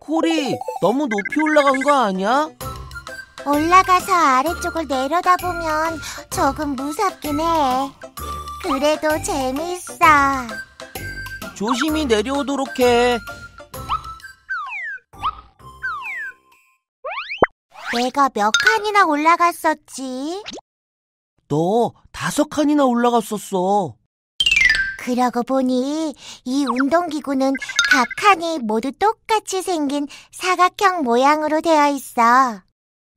콜이 너무 높이 올라간 거 아니야? 올라가서 아래쪽을 내려다보면 조금 무섭긴 해. 그래도 재밌어. 조심히 내려오도록 해. 내가 몇 칸이나 올라갔었지? 너 다섯 칸이나 올라갔었어. 그러고 보니 이 운동기구는 각 칸이 모두 똑같이 생긴 사각형 모양으로 되어 있어.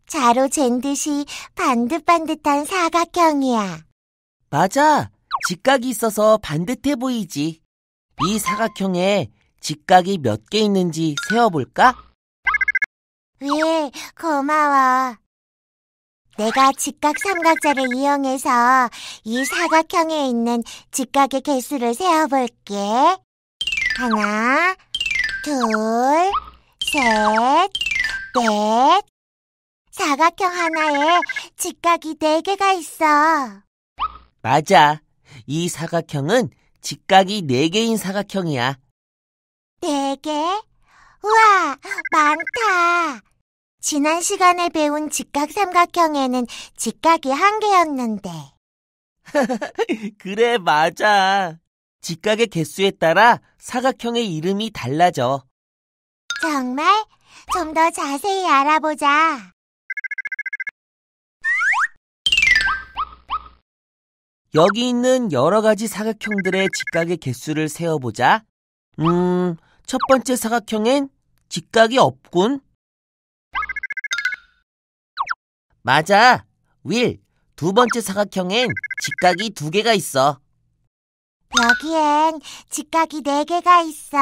자로 잰 듯이 반듯반듯한 사각형이야. 맞아. 직각이 있어서 반듯해 보이지. 이 사각형에 직각이 몇 개 있는지 세어볼까? 왜, 고마워. 내가 직각 삼각자를 이용해서 이 사각형에 있는 직각의 개수를 세어볼게. 하나, 둘, 셋, 넷. 사각형 하나에 직각이 네개가 있어. 맞아. 이 사각형은 직각이 네개인 사각형이야. 네개 우와, 많다. 지난 시간에 배운 직각 삼각형에는 직각이 한 개였는데. 그래, 맞아. 직각의 개수에 따라 사각형의 이름이 달라져. 정말? 좀 더 자세히 알아보자. 여기 있는 여러 가지 사각형들의 직각의 개수를 세어보자. 음, 첫 번째 사각형엔 직각이 없군. 맞아. 윌, 두 번째 사각형엔 직각이 두 개가 있어. 여기엔 직각이 네 개가 있어.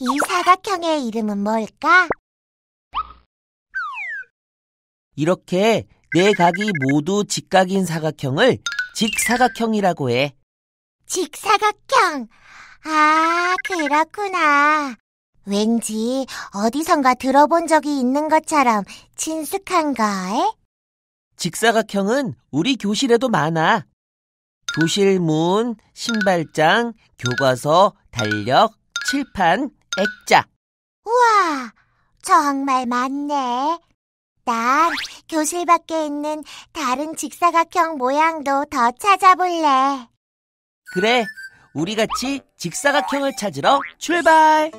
이 사각형의 이름은 뭘까? 이렇게 네 각이 모두 직각인 사각형을 직사각형이라고 해. 직사각형. 아, 그렇구나. 왠지 어디선가 들어본 적이 있는 것처럼 친숙한 거에? 직사각형은 우리 교실에도 많아. 교실문, 신발장, 교과서, 달력, 칠판, 액자. 우와, 정말 많네. 난 교실 밖에 있는 다른 직사각형 모양도 더 찾아볼래. 그래, 우리 같이 직사각형을 찾으러 출발!